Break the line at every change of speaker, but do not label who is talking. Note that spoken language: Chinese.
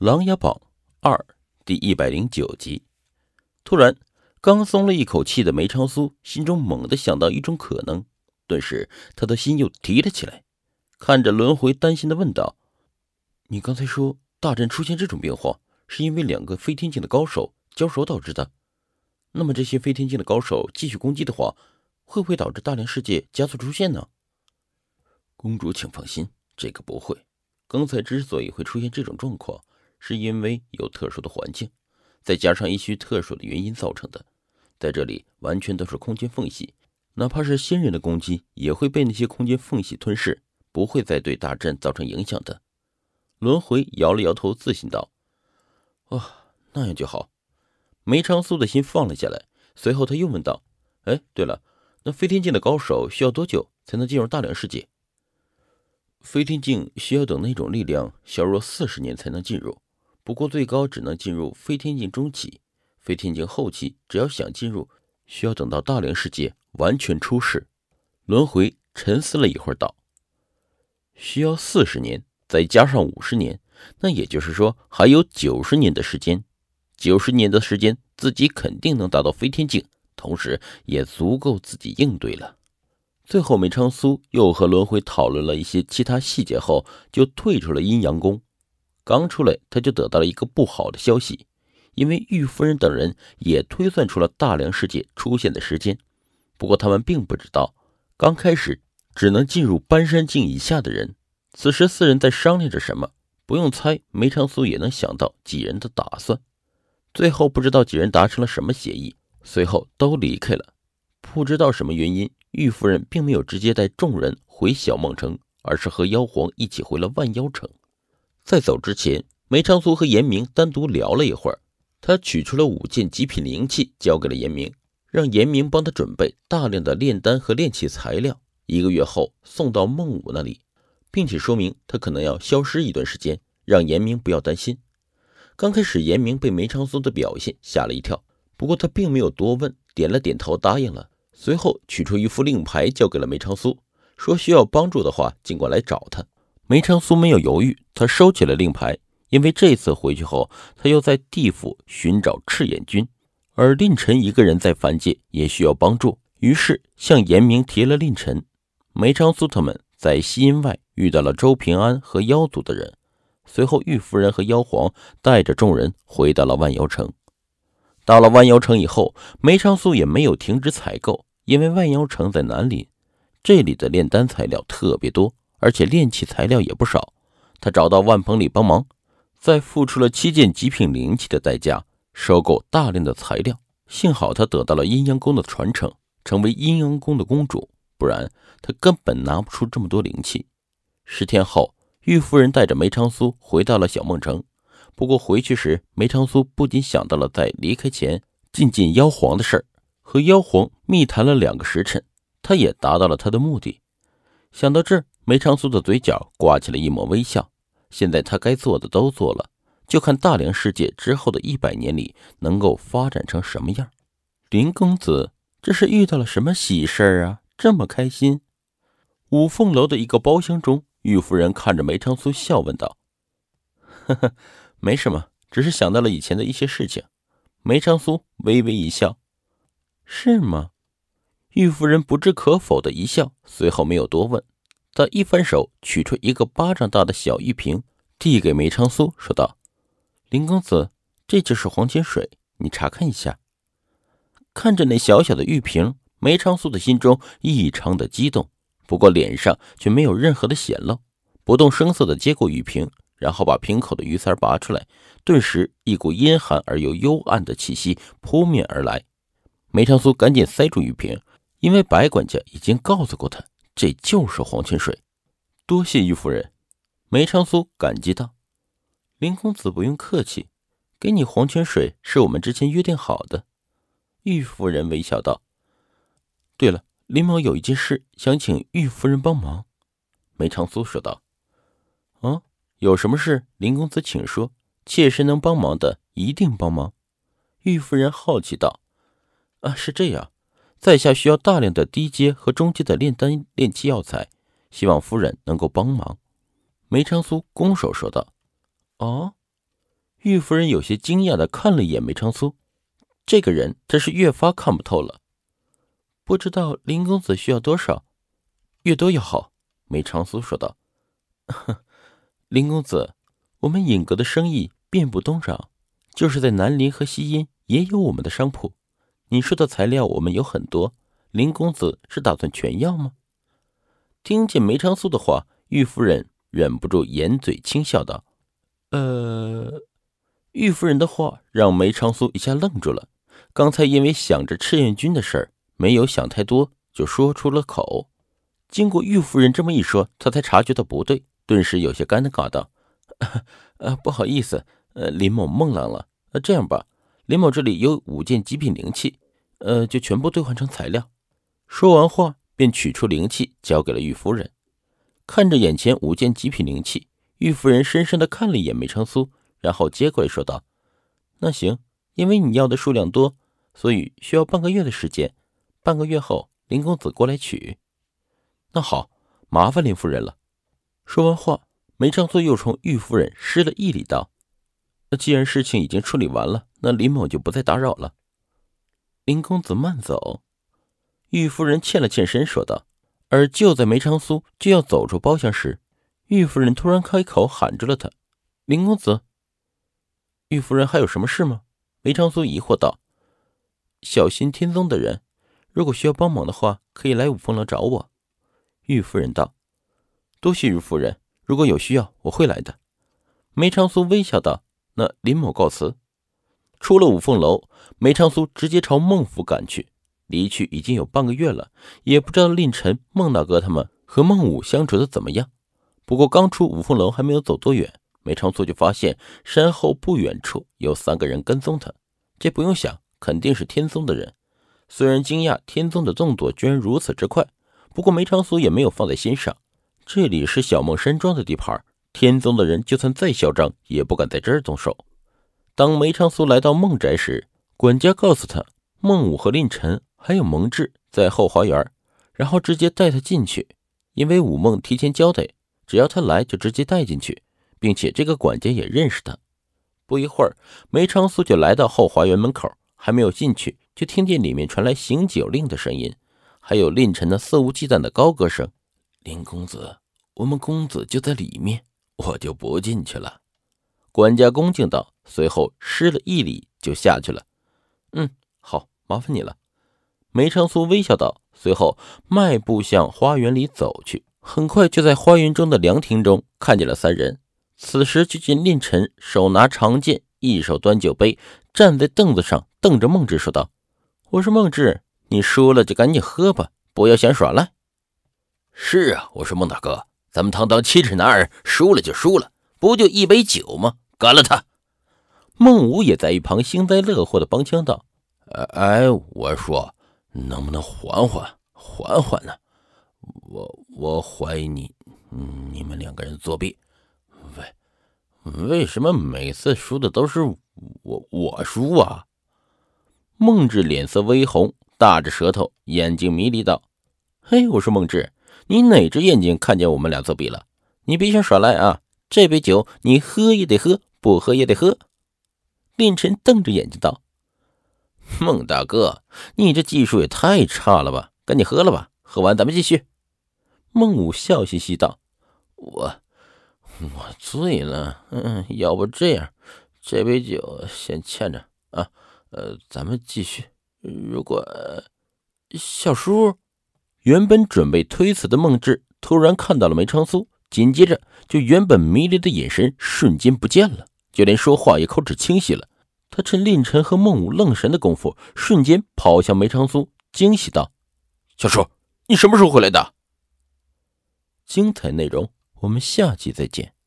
《琅琊榜》二第一百零九集，突然，刚松了一口气的梅长苏心中猛地想到一种可能，顿时他的心又提了起来，看着轮回，担心的问道：“你刚才说大阵出现这种变化，是因为两个飞天境的高手交手导致的？那么这些飞天境的高手继续攻击的话，会不会导致大量世界加速出现呢？”公主，请放心，这个不会。刚才之所以会出现这种状况。是因为有特殊的环境，再加上一些特殊的原因造成的。在这里，完全都是空间缝隙，哪怕是仙人的攻击，也会被那些空间缝隙吞噬，不会再对大阵造成影响的。轮回摇了摇头，自信道：“哦，那样就好。”梅长苏的心放了下来。随后，他又问道：“哎，对了，那飞天境的高手需要多久才能进入大梁世界？”飞天境需要等那种力量削弱四十年才能进入。不过最高只能进入飞天境中期、飞天境后期，只要想进入，需要等到大灵世界完全出世。轮回沉思了一会儿，道：“需要四十年，再加上五十年，那也就是说还有九十年的时间。九十年的时间，自己肯定能达到飞天境，同时也足够自己应对了。”最后，梅长苏又和轮回讨论了一些其他细节后，就退出了阴阳宫。刚出来，他就得到了一个不好的消息，因为玉夫人等人也推算出了大梁世界出现的时间，不过他们并不知道，刚开始只能进入搬山境以下的人。此时四人在商量着什么，不用猜，梅长苏也能想到几人的打算。最后不知道几人达成了什么协议，随后都离开了。不知道什么原因，玉夫人并没有直接带众人回小梦城，而是和妖皇一起回了万妖城。在走之前，梅长苏和严明单独聊了一会儿。他取出了五件极品灵器，交给了严明，让严明帮他准备大量的炼丹和炼器材料，一个月后送到孟武那里，并且说明他可能要消失一段时间，让严明不要担心。刚开始，严明被梅长苏的表现吓了一跳，不过他并没有多问，点了点头答应了。随后，取出一副令牌交给了梅长苏，说需要帮助的话，尽管来找他。梅长苏没有犹豫，他收起了令牌，因为这次回去后，他要在地府寻找赤焰军，而令臣一个人在凡界也需要帮助，于是向严明提了令臣。梅长苏他们在西阴外遇到了周平安和妖族的人，随后玉夫人和妖皇带着众人回到了万妖城。到了万妖城以后，梅长苏也没有停止采购，因为万妖城在南林，这里的炼丹材料特别多。而且炼器材料也不少，他找到万鹏里帮忙，在付出了七件极品灵器的代价，收购大量的材料。幸好他得到了阴阳宫的传承，成为阴阳宫的宫主，不然他根本拿不出这么多灵器。十天后，玉夫人带着梅长苏回到了小梦城。不过回去时，梅长苏不仅想到了在离开前进见妖皇的事儿，和妖皇密谈了两个时辰，他也达到了他的目的。想到这儿。梅长苏的嘴角挂起了一抹微笑。现在他该做的都做了，就看大梁世界之后的一百年里能够发展成什么样。林公子，这是遇到了什么喜事儿啊？这么开心？五凤楼的一个包厢中，玉夫人看着梅长苏笑问道：“呵呵，没什么，只是想到了以前的一些事情。”梅长苏微微一笑：“是吗？”玉夫人不置可否的一笑，随后没有多问。他一翻手，取出一个巴掌大的小玉瓶，递给梅长苏，说道：“林公子，这就是黄金水，你查看一下。”看着那小小的玉瓶，梅长苏的心中异常的激动，不过脸上却没有任何的显露，不动声色的接过玉瓶，然后把瓶口的鱼塞拔出来，顿时一股阴寒而又幽暗的气息扑面而来。梅长苏赶紧塞住玉瓶，因为白管家已经告诉过他。这就是黄泉水，多谢玉夫人。梅长苏感激道：“林公子不用客气，给你黄泉水是我们之前约定好的。”玉夫人微笑道：“对了，林某有一件事想请玉夫人帮忙。”梅长苏说道：“啊，有什么事？林公子请说，妾身能帮忙的一定帮忙。”玉夫人好奇道：“啊，是这样。”在下需要大量的低阶和中阶的炼丹炼器药材，希望夫人能够帮忙。”梅长苏拱手说道。“哦。”玉夫人有些惊讶的看了一眼梅长苏，这个人真是越发看不透了。不知道林公子需要多少，越多越好。”梅长苏说道。“林公子，我们尹阁的生意遍布东厂，就是在南林和西阴也有我们的商铺。”你说的材料我们有很多，林公子是打算全要吗？听见梅长苏的话，玉夫人忍不住掩嘴轻笑道：“呃。”玉夫人的话让梅长苏一下愣住了。刚才因为想着赤焰军的事儿，没有想太多就说出了口。经过玉夫人这么一说，他才察觉到不对，顿时有些尴尬道：“呃，不好意思，呃，林某梦浪了。这样吧。”林某这里有五件极品灵器，呃，就全部兑换成材料。说完话，便取出灵器交给了玉夫人。看着眼前五件极品灵器，玉夫人深深的看了一眼梅长苏，然后接过来说道：“那行，因为你要的数量多，所以需要半个月的时间。半个月后，林公子过来取。”那好，麻烦林夫人了。说完话，梅长苏又冲玉夫人施了一礼，道。那既然事情已经处理完了，那林某就不再打扰了。林公子慢走。玉夫人欠了欠身说道。而就在梅长苏就要走出包厢时，玉夫人突然开口喊住了他：“林公子，玉夫人还有什么事吗？”梅长苏疑惑道：“小心天宗的人，如果需要帮忙的话，可以来五凤楼找我。”玉夫人道：“多谢玉夫人，如果有需要，我会来的。”梅长苏微笑道。那林某告辞，出了五凤楼，梅长苏直接朝孟府赶去。离去已经有半个月了，也不知道令臣、孟大哥他们和孟武相处的怎么样。不过刚出五凤楼，还没有走多远，梅长苏就发现身后不远处有三个人跟踪他。这不用想，肯定是天宗的人。虽然惊讶天宗的动作居然如此之快，不过梅长苏也没有放在心上。这里是小梦山庄的地盘。天宗的人就算再嚣张，也不敢在这儿动手。当梅长苏来到孟宅时，管家告诉他，孟武和令辰还有蒙挚在后花园，然后直接带他进去。因为武梦提前交代，只要他来就直接带进去，并且这个管家也认识他。不一会儿，梅长苏就来到后花园门口，还没有进去，就听见里面传来行酒令的声音，还有令辰那肆无忌惮的高歌声：“林公子，我们公子就在里面。”我就不进去了。”管家恭敬道，随后施了一礼就下去了。“嗯，好，麻烦你了。”梅长苏微笑道，随后迈步向花园里走去。很快就在花园中的凉亭中看见了三人。此时就见令晨手拿长剑，一手端酒杯，站在凳子上瞪着孟志说道：“我说孟志，你输了就赶紧喝吧，不要想耍赖。”“是啊，我说孟大哥。”咱们堂堂七尺男儿，输了就输了，不就一杯酒吗？干了他！孟武也在一旁幸灾乐祸的帮腔道：“哎哎，我说，能不能缓缓缓缓呢？我我怀疑你你们两个人作弊，为为什么每次输的都是我我输啊？”孟志脸色微红，大着舌头，眼睛迷离道：“嘿，我说孟志，你哪只眼睛看见我们俩作弊了？你别想耍赖啊！这杯酒你喝也得喝，不喝也得喝。令晨瞪着眼睛道：“孟大哥，你这技术也太差了吧！赶紧喝了吧，喝完咱们继续。”孟武笑嘻嘻道：“我我醉了，嗯，要不这样，这杯酒先欠着啊，呃，咱们继续。如果小叔……”原本准备推辞的孟志突然看到了梅长苏，紧接着就原本迷离的眼神瞬间不见了，就连说话也口齿清晰了。他趁令晨和孟武愣神的功夫，瞬间跑向梅长苏，惊喜道：“小叔，你什么时候回来的？”精彩内容，我们下集再见。